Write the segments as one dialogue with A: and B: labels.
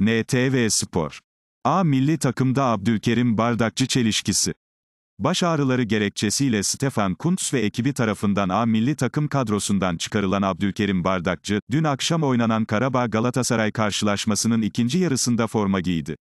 A: NTV Spor. A milli takımda Abdülkerim Bardakçı çelişkisi. Baş ağrıları gerekçesiyle Stefan Kuntz ve ekibi tarafından A milli takım kadrosundan çıkarılan Abdülkerim Bardakçı, dün akşam oynanan Karabağ Galatasaray karşılaşmasının ikinci yarısında forma giydi.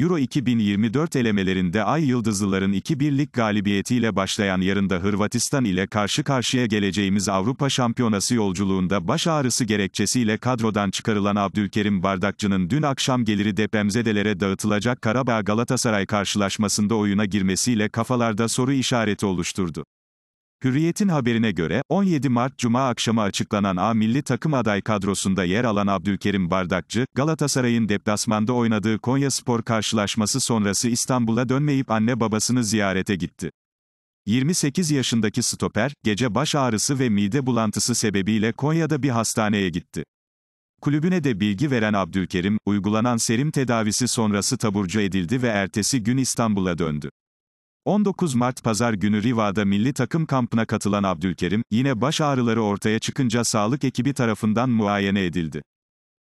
A: Euro 2024 elemelerinde Ay Yıldızlıların 2-1'lik galibiyetiyle başlayan yarında Hırvatistan ile karşı karşıya geleceğimiz Avrupa Şampiyonası yolculuğunda baş ağrısı gerekçesiyle kadrodan çıkarılan Abdülkerim Bardakçı'nın dün akşam geliri depemzedelere dağıtılacak Karabağ Galatasaray karşılaşmasında oyuna girmesiyle kafalarda soru işareti oluşturdu. Hürriyet'in haberine göre, 17 Mart Cuma akşamı açıklanan A milli takım aday kadrosunda yer alan Abdülkerim Bardakçı, Galatasaray'ın deplasmanda oynadığı Konya Spor karşılaşması sonrası İstanbul'a dönmeyip anne babasını ziyarete gitti. 28 yaşındaki stoper, gece baş ağrısı ve mide bulantısı sebebiyle Konya'da bir hastaneye gitti. Kulübüne de bilgi veren Abdülkerim, uygulanan serim tedavisi sonrası taburcu edildi ve ertesi gün İstanbul'a döndü. 19 Mart Pazar günü Riva'da milli takım kampına katılan Abdülkerim, yine baş ağrıları ortaya çıkınca sağlık ekibi tarafından muayene edildi.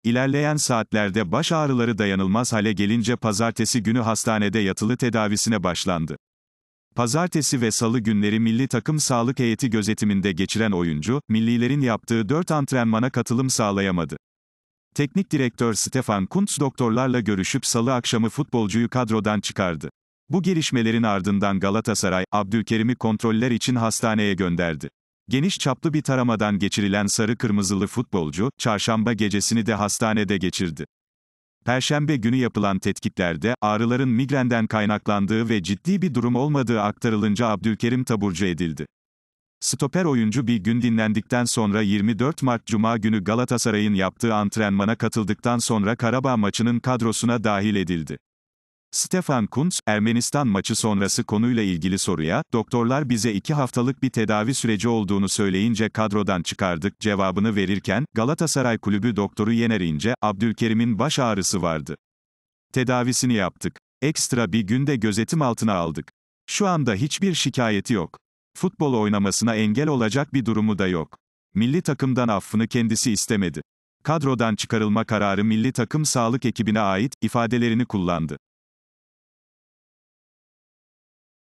A: İlerleyen saatlerde baş ağrıları dayanılmaz hale gelince pazartesi günü hastanede yatılı tedavisine başlandı. Pazartesi ve salı günleri milli takım sağlık heyeti gözetiminde geçiren oyuncu, millilerin yaptığı 4 antrenmana katılım sağlayamadı. Teknik direktör Stefan Kuntz doktorlarla görüşüp salı akşamı futbolcuyu kadrodan çıkardı. Bu gelişmelerin ardından Galatasaray, Abdülkerim'i kontroller için hastaneye gönderdi. Geniş çaplı bir taramadan geçirilen sarı kırmızılı futbolcu, çarşamba gecesini de hastanede geçirdi. Perşembe günü yapılan tetkiklerde, ağrıların migrenden kaynaklandığı ve ciddi bir durum olmadığı aktarılınca Abdülkerim taburcu edildi. Stoper oyuncu bir gün dinlendikten sonra 24 Mart Cuma günü Galatasaray'ın yaptığı antrenmana katıldıktan sonra Karabağ maçının kadrosuna dahil edildi. Stefan Kuntz, Ermenistan maçı sonrası konuyla ilgili soruya, doktorlar bize iki haftalık bir tedavi süreci olduğunu söyleyince kadrodan çıkardık cevabını verirken, Galatasaray kulübü doktoru Yener İnce, Abdülkerim'in baş ağrısı vardı. Tedavisini yaptık. Ekstra bir günde gözetim altına aldık. Şu anda hiçbir şikayeti yok. Futbol oynamasına engel olacak bir durumu da yok. Milli takımdan affını kendisi istemedi. Kadrodan çıkarılma kararı milli takım sağlık ekibine ait, ifadelerini kullandı.